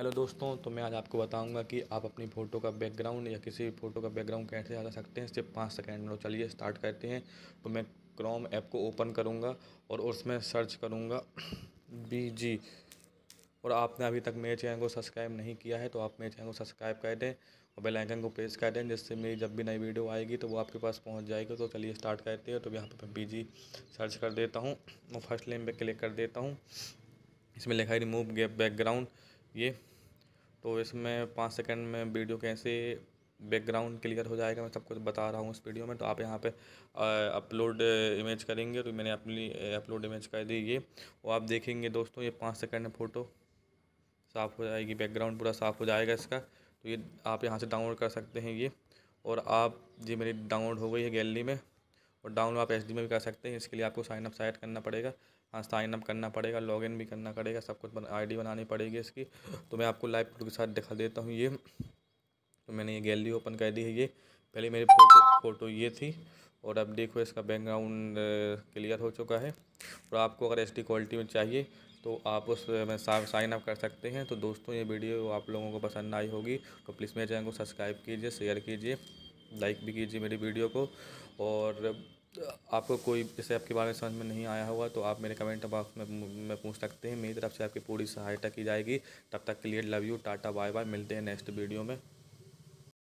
hello दोस्तों तो मैं आज आपको बताऊंगा कि आप अपनी फ़ोटो का बैकग्राउंड या किसी भी फ़ोटो का बैकग्राउंड कैसे हटा सकते हैं सिर्फ पाँच सेकेंड में तो चलिए स्टार्ट करते हैं तो मैं क्रोम ऐप को ओपन करूंगा और उसमें सर्च करूंगा बी और आपने अभी तक मेरे चैनल को सब्सक्राइब नहीं किया है तो आप मेरे चैनल को सब्सक्राइब कर दें और बेलाइकन को प्रेस कर दें जिससे मेरी जब भी नई वीडियो आएगी तो वो आपके पास पहुँच जाएगी तो चलिए स्टार्ट करते हैं तो यहाँ पर बी जी सर्च कर देता हूँ और फर्स्ट लेम पर क्लिक कर देता हूँ इसमें लिखा है रिमूव बैकग्राउंड ये तो इसमें पाँच सेकंड में वीडियो कैसे बैकग्राउंड क्लियर हो जाएगा मैं सब कुछ बता रहा हूँ इस वीडियो में तो आप यहाँ पे अपलोड इमेज करेंगे तो मैंने अपनी अपलोड इमेज कर दी ये और आप देखेंगे दोस्तों ये पाँच सेकंड में फ़ोटो साफ़ हो जाएगी बैकग्राउंड पूरा साफ़ हो जाएगा इसका तो ये आप यहाँ से डाउनलोड कर सकते हैं ये और आप जी मेरी डाउनलोड हो गई है गैलरी में और डाउनलोड आप एच में भी कर सकते हैं इसके लिए आपको साइनअप साइट करना पड़ेगा हाँ साइनअप करना पड़ेगा लॉगिन भी करना पड़ेगा सब कुछ आई बनानी पड़ेगी इसकी तो मैं आपको लाइव फोटो के साथ दिखा देता हूँ ये तो मैंने ये गैलरी ओपन कर दी है ये पहले मेरी फोटो फोटो ये थी और अब देखो इसका बैकग्राउंड क्लियर हो चुका है और आपको अगर एच क्वालिटी में चाहिए तो आप उस में साइन अप कर सकते हैं तो दोस्तों ये वीडियो आप लोगों को पसंद आई होगी तो प्लीज़ मेरे चैनल को सब्सक्राइब कीजिए शेयर कीजिए लाइक भी कीजिए मेरी वीडियो को और आपको कोई जैसे आपके बारे में समझ में नहीं आया होगा तो आप मेरे कमेंट बॉक्स में में पूछ सकते हैं मेरी तरफ से आपकी पूरी सहायता की जाएगी तब तक के लिए love you tata bye bye मिलते हैं नेक्स्ट वीडियो में